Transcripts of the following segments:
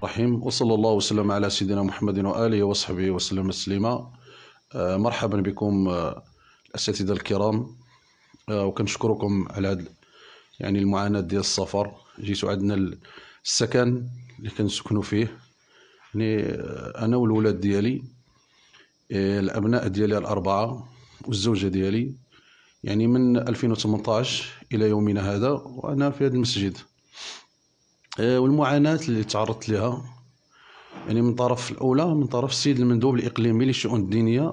الرحيم وصلى الله وسلم على سيدنا محمد وآله وصحبه وسلم تسليما آه، مرحبا بكم آه، الأساتذة الكرام آه، وكنشكركم على يعني المعاناة ديال السفر جيتو عندنا السكن اللي كنسكنوا فيه يعني أنا والولاد ديالي الأبناء ديالي الأربعة والزوجة ديالي يعني من 2018 إلى يومنا هذا وأنا في هذا المسجد آه، والمعاناه اللي تعرضت لها يعني من طرف الاولى من طرف السيد المندوب الاقليمي للشؤون الدينيه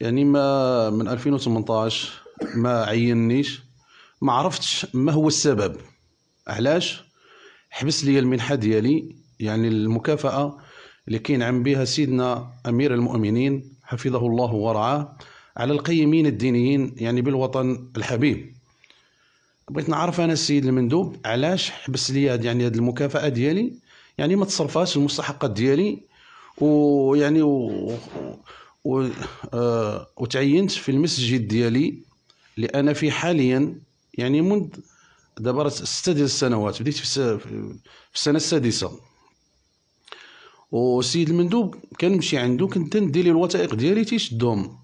يعني ما من 2018 ما عيننيش ما عرفتش ما هو السبب علاش حبس لي المنحه ديالي يعني المكافاه اللي كينعم بها سيدنا امير المؤمنين حفظه الله ورعاه على القيمين الدينيين يعني بالوطن الحبيب بغيت نعرف انا السيد المندوب علاش حبس لي يعني هذه المكافاه ديالي يعني ما تصرفاش المستحقات ديالي ويعني و... و... آه... وتعينت في المسجد ديالي لان في حاليا يعني منذ دابا ستة ديال السنوات بديت في, السنه السادسه والسيد المندوب كنمشي عنده كنت ندير ليه الوثائق ديالي تيشدهم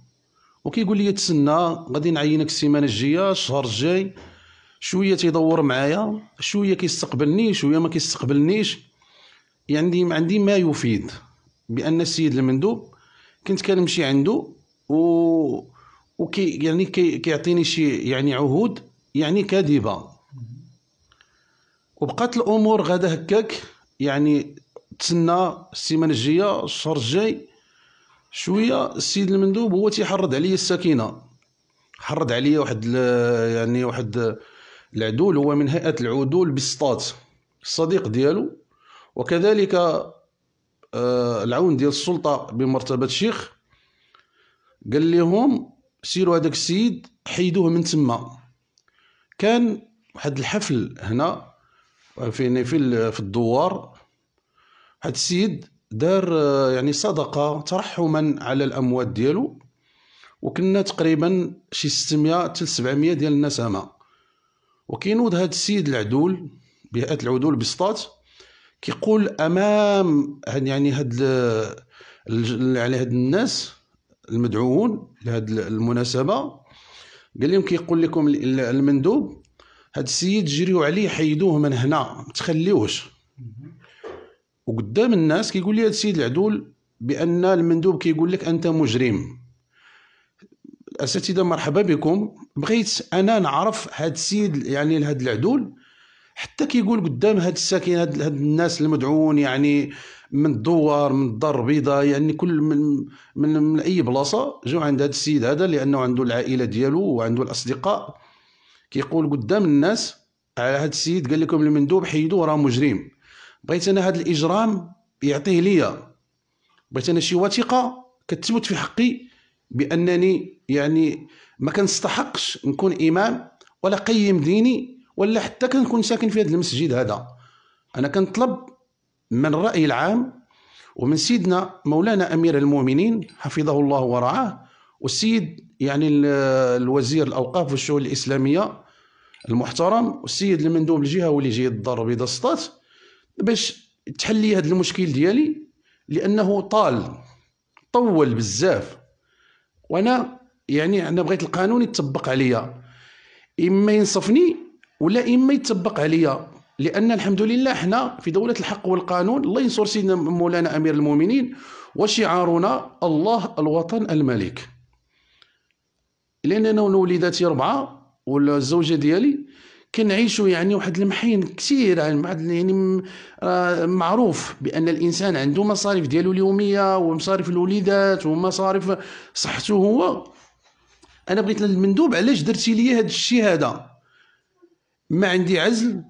وكيقول لي تسنى غادي نعينك السيمانه الجايه الشهر الجاي شويه تيدور معايا شويه كيستقبلني شويه ما كيستقبلنيش يعني عندي عندي ما يفيد بان السيد المندوب كنت كنمشي عنده و وكي يعني كي كيعطيني شي يعني عهود يعني كاذبه وبقات الامور غدا هكاك يعني تسنى السيمانه الجايه الشهر الجاي شويه السيد المندوب هو تيحرض عليا السكينه حرض عليا واحد يعني واحد العدول هو من هيئة العدول بالسطات الصديق ديالو وكذلك آه، العون ديال السلطة بمرتبة شيخ قال لهم سيروا هذاك السيد حيدوه من تما كان واحد الحفل هنا في في الدوار هذا السيد دار آه، يعني صدقة ترحما على الأموات ديالو وكنا تقريبا شي 600 حتى 700 ديال الناس هما وكينوض هذا السيد العدول بهات العدول بسطات كيقول امام يعني هاد يعني هاد الناس المدعوون لهاد المناسبه قال لهم كيقول لكم المندوب هاد السيد جريو عليه حيدوه من هنا ما تخليوهش وقدام الناس كيقول لي هاد السيد العدول بان المندوب كيقول لك انت مجرم الاساتذه مرحبا بكم بغيت انا نعرف هاد السيد يعني لهاد العدول حتى كيقول قدام هاد الساكن هاد, هاد الناس المدعون يعني من الدوار من الدار البيضاء يعني كل من, من من اي بلاصه جاو عند هاد السيد هذا لانه عنده العائله ديالو وعنده الاصدقاء كيقول قدام الناس على هاد السيد قال لكم المندوب حيدوه راه مجرم بغيت انا هاد الاجرام يعطيه ليا بغيت انا شي وثيقه كتثبت في حقي بانني يعني ما كنستحقش نكون امام ولا قيم ديني ولا حتى كنكون ساكن في هذا المسجد هذا انا كنطلب من الراي العام ومن سيدنا مولانا امير المؤمنين حفظه الله ورعاه والسيد يعني الوزير الاوقاف والشؤون الاسلاميه المحترم والسيد المندوب الجهه واللي جاي الدار البيضاء سطات باش تحل لي هذا المشكل ديالي لانه طال طول بزاف وانا يعني انا بغيت القانون يتطبق عليا اما ينصفني ولا اما يتطبق عليا لان الحمد لله حنا في دوله الحق والقانون الله ينصر سيدنا مولانا امير المؤمنين وشعارنا الله الوطن الملك لان انا وليداتي اربعه ولا الزوجه ديالي كنعيشوا يعني واحد المحين كثير يعني يعني آه، معروف بان الانسان عنده مصاريف ديالو اليوميه ومصاريف الوليدات ومصاريف صحته هو انا بغيت المندوب علاش درتي لي هذا الشيء هذا ما عندي عزل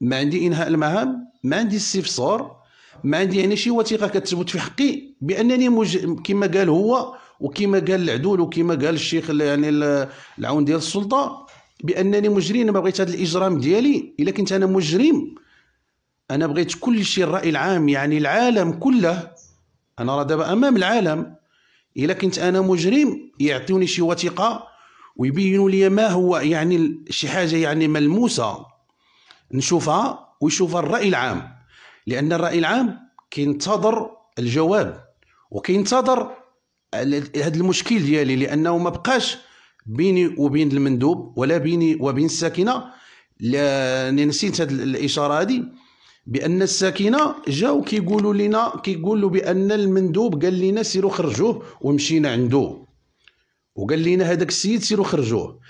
ما عندي انهاء المهام ما عندي استفسار ما عندي يعني شي وثيقه كتثبت في حقي بانني مج... كما قال هو وكما قال العدول وكما قال الشيخ يعني العون ديال السلطه بانني مجرم انا ما بغيت هذا الاجرام ديالي الا كنت انا مجرم انا بغيت كل شيء الراي العام يعني العالم كله انا راه دابا امام العالم الا كنت انا مجرم يعطوني شي وثيقه ويبينوا لي ما هو يعني شي حاجه يعني ملموسه نشوفها ويشوفها الراي العام لان الراي العام كينتظر الجواب وكينتظر هذا المشكل ديالي لانه ما بقاش بيني وبين المندوب ولا بيني وبين الساكنه لاني نسيت هذه الاشاره هذه بان الساكنه جاو كيقولوا لنا كيقولوا بان المندوب قال لنا سيروا خرجوه ومشينا عنده وقال لنا هذاك السيد سيروا خرجوه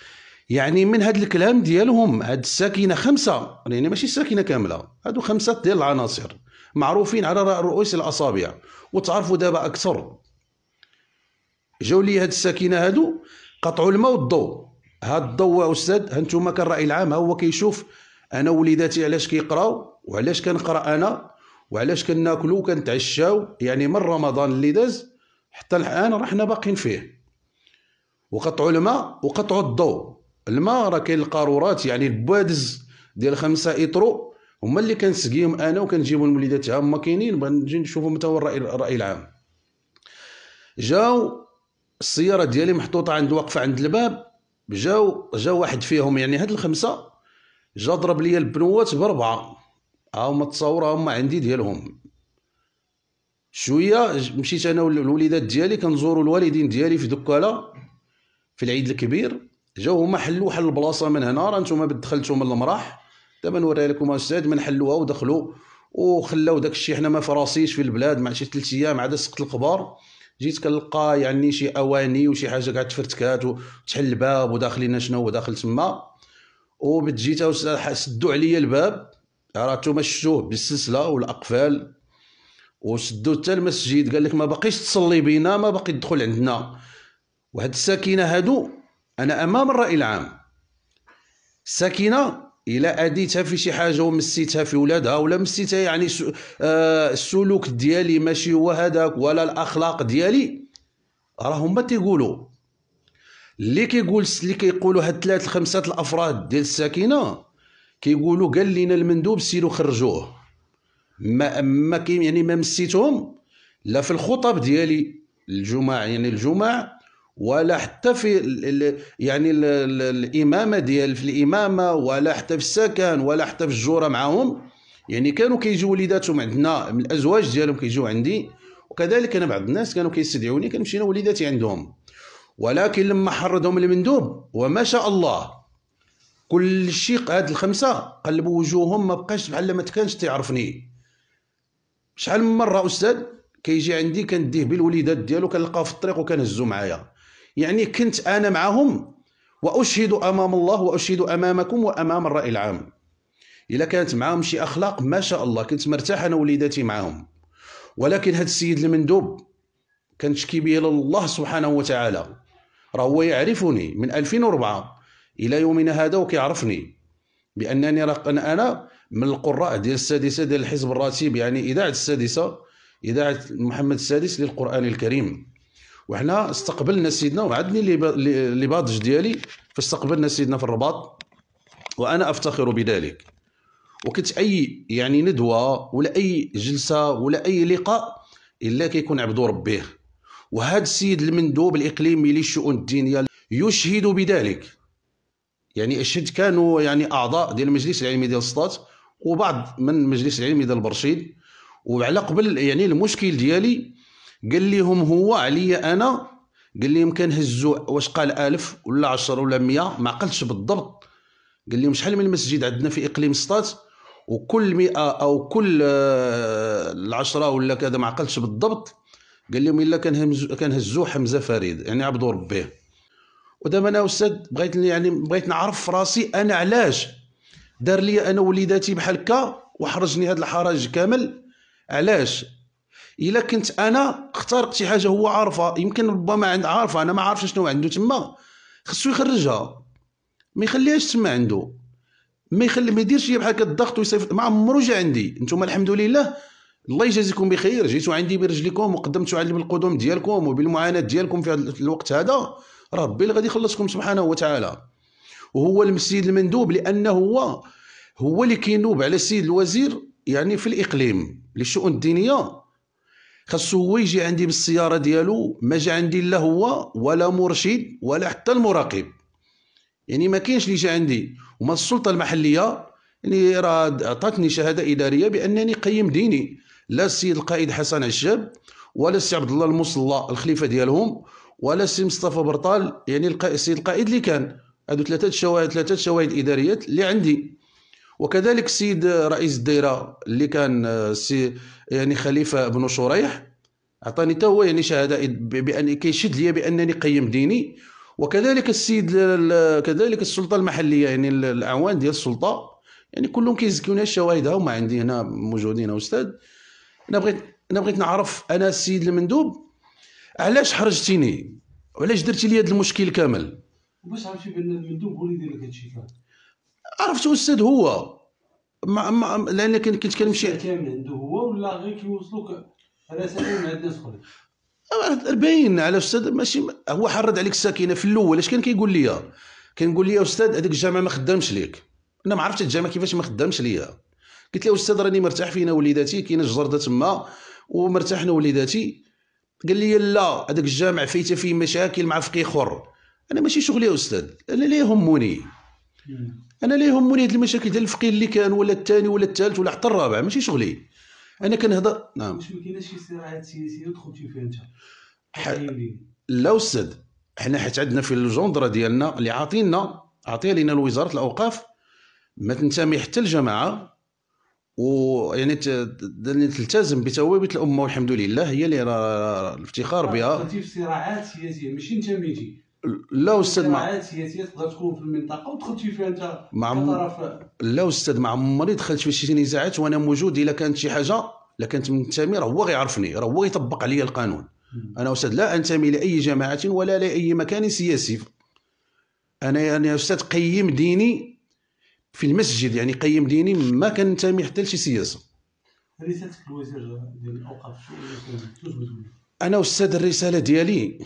يعني من هذا الكلام ديالهم هاد الساكنه خمسه يعني ماشي الساكنه كامله هادو خمسه ديال العناصر معروفين على رؤوس الاصابع وتعرفوا دابا اكثر جاو لي هاد الساكنه هادو قطعوا الماء والضوء هاد الضوء استاذ هانتوما كالراي العام ها هو كيشوف انا وليداتي علاش كيقراو وعلاش كنقرا انا وعلاش كناكلو وكنتعشاو يعني من رمضان اللي داز حتى الان راه حنا باقيين فيه وقطعوا الماء وقطعوا الضوء الماء راه كاين القارورات يعني البوادز ديال خمسة اترو هما اللي كنسقيهم انا وكنجيبو لوليداتي هما كاينين بغا نجي نشوفو متى هو الراي العام جاو السياره ديالي محطوطه عند واقفه عند الباب جاو جا واحد فيهم يعني هاد الخمسه جا ضرب ليا البنوات بربعه هاهما تصاور هاهما هما عندي ديالهم شويه مشيت انا والوليدات ديالي كنزورو الوالدين ديالي في دكاله في العيد الكبير جاو هما حلو حل البلاصه من هنا راه نتوما دخلتو من المراح دابا نوريها لكم أستاذ من حلوها ودخلوا وخلاو داكشي حنا ما فراسيش في البلاد مع شي 3 ايام عاد سقط القبار جيت كنلقى يعني شي اواني وشي حاجه كاع تفرتكات وتحل الباب وداخلين شنو هو داخل تما وبتجيت سدوا عليا الباب راه نتوما شتوه بالسلسله والاقفال وسدوا حتى المسجد قال لك ما بقيش تصلي بينا ما بقي تدخل عندنا وهاد الساكنه هادو انا امام الراي العام الساكنه الا اديتها في شي حاجه ومسيتها في ولادها ولا مسيتها يعني آه، السلوك ديالي ماشي هو هذاك ولا الاخلاق ديالي راه هما تيقولوا اللي كيقول اللي كيقولوا هاد ثلاث خمسه الافراد ديال الساكنه كيقولوا قال لنا المندوب سيروا خرجوه ما ما يعني ما مسيتهم لا في الخطب ديالي الجمع يعني الجمع ولا حتى في يعني الامامه ديال في الامامه ولا حتى في السكن ولا حتى في الجوره معاهم يعني كانوا كيجيو وليداتهم عندنا من الازواج ديالهم كيجيو عندي وكذلك انا بعض الناس كانوا كيستدعوني كنمشي انا وليداتي عندهم ولكن لما حرضهم المندوب وما شاء الله كل شيء هاد الخمسه قلبوا وجوههم ما بقاش بحال ما كانش تعرفني شحال من مره استاذ كيجي عندي كنديه بالوليدات ديالو كنلقاه في الطريق وكنهزو معايا يعني كنت أنا معهم وأشهد أمام الله وأشهد أمامكم وأمام الرأي العام إلا كانت معاهم شي أخلاق ما شاء الله كنت مرتاح أنا وليداتي معاهم ولكن هذا السيد المندوب كنشكي به الله سبحانه وتعالى راه هو يعرفني من 2004 إلى يومنا هذا وكيعرفني بأنني راه أنا من القراء ديال السادسة ديال الحزب الراتب يعني إذاعة السادسة إذاعة محمد السادس للقرآن الكريم وحنا استقبلنا سيدنا وعدني لي باضج ديالي فاستقبلنا سيدنا في الرباط وانا افتخر بذلك وكنت اي يعني ندوه ولا اي جلسه ولا اي لقاء الا كيكون عبد ربيه وهذا السيد المندوب الاقليمي للشؤون الدينيه يشهد بذلك يعني اشهد كانوا يعني اعضاء ديال المجلس العلمي ديال السطات وبعض من المجلس العلمي ديال البرشيد وعلى قبل يعني المشكل ديالي قال لهم هو عليا انا قال لهم كنهزوا واش قال ألف ولا عشر ولا مية ما قلتش بالضبط قال لهم شحال من المسجد عندنا في اقليم سطات وكل مئة او كل آه، العشرة ولا كذا ما عقلتش بالضبط قال لهم الا كنهزوا حمزه فريد يعني عبدو ربيه ودابا انا استاذ بغيت يعني بغيت نعرف راسي انا علاش دار لي انا وليداتي بحال هكا وحرجني هذا الحرج كامل علاش الا كنت انا اخترقت شي حاجه هو عارفها يمكن ربما عند عارفه انا ما عارفش شنو عنده تما خصو يخرجها ما يخليهاش تما عنده ما يخلي ما يديرش بحال هكا الضغط ويصيفط ما عمرو جا عندي نتوما الحمد لله الله يجازيكم بخير جيتوا عندي برجليكم وقدمتوا علم القدوم ديالكم وبالمعاناه ديالكم في هذا الوقت هذا ربي اللي غادي يخلصكم سبحانه وتعالى وهو المسيد المندوب لانه هو هو اللي كينوب على السيد الوزير يعني في الاقليم للشؤون الدينيه خاصو هو يجي عندي بالسياره ديالو ما جا عندي لا هو ولا مرشد ولا حتى المراقب يعني ما كاينش اللي جا عندي وما السلطه المحليه يعني راه عطاتني شهاده اداريه بانني قيم ديني لا السيد القائد حسن عشاب ولا السي عبد الله المصلى الخليفه ديالهم ولا السي مصطفى برطال يعني السيد القائد اللي كان هادو ثلاثه الشواهد ثلاثه شواهد اداريات اللي عندي وكذلك السيد رئيس الدائره اللي كان آه، السي يعني خليفه بن شريح اعطاني حتى هو يعني شهاده بان كيشد لي بانني قيم ديني وكذلك السيد كذلك السلطه المحليه يعني الاعوان ديال السلطه يعني كلهم كيزكيوني الشواهد هما عندي هنا موجودين استاذ انا بغيت انا بغيت نعرف انا السيد المندوب علاش حرجتيني وعلاش درتي لي هذا المشكل كامل باش عرفتي بان المندوب هو اللي داير لك هادشي عرفت استاذ هو ما ما لان كنت كنمشي كامل عنده هو ولا غير كيوصلوك رسائل من هاد الناس باين على استاذ ماشي هو حرض عليك الساكنه في الاول اش كان كيقول لي كنقول لي استاذ هذيك الجامعه ما خدامش ليك انا ما عرفتش الجامعه كيفاش ما خدامش ليا قلت له استاذ راني مرتاح فينا وليداتي كاينه الجرده تما ومرتاح انا وليداتي قال لي لا هذاك الجامع فايته فيه مشاكل مع فقيه خر انا ماشي شغلي يا استاذ انا لا يهمني انا لا يهمني هاد المشاكل ديال الفقير اللي كان ولا الثاني ولا الثالث ولا حتى الرابع ماشي شغلي انا كنهضر نعم واش ما كايناش شي صراعات سياسيه دخلتي فيها انت لا استاذ حنا حيت عندنا في الجوندرا ديالنا اللي عاطينا عاطيها لينا وزاره الاوقاف ما تنتمي حتى لجماعه يعني تلتزم بتوابت الامه والحمد لله هي اللي راه الافتخار بها في صراعات سياسيه ماشي انتميتي لا استاذ مع سياسيه تقدر تكون في المنطقه فيها انت مع كطرف لا استاذ مع عمري دخلت في شي نزاعات وانا موجود الا كانت شي حاجه الا كانت منتمي راه هو غيعرفني راه هو يطبق عليا القانون انا استاذ لا انتمي لاي جماعه ولا لاي مكان سياسي انا يعني استاذ قيم ديني في المسجد يعني قيم ديني ما كنتمي حتى لشي سياسه رسالتك للوزير ديال الاوقاف أنا أستاذ الرسالة ديالي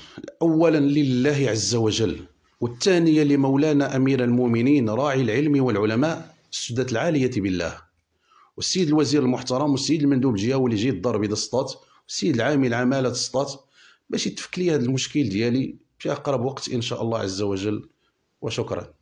أولا لله عز وجل والثانية لمولانا أمير المؤمنين راعي العلم والعلماء السدة العالية بالله والسيد الوزير المحترم والسيد المندوب الجهوي اللي جي الدار البيضاء السطات والسيد العامل عمالة السطات باش يتفك لي هذا المشكل ديالي في أقرب وقت إن شاء الله عز وجل وشكرا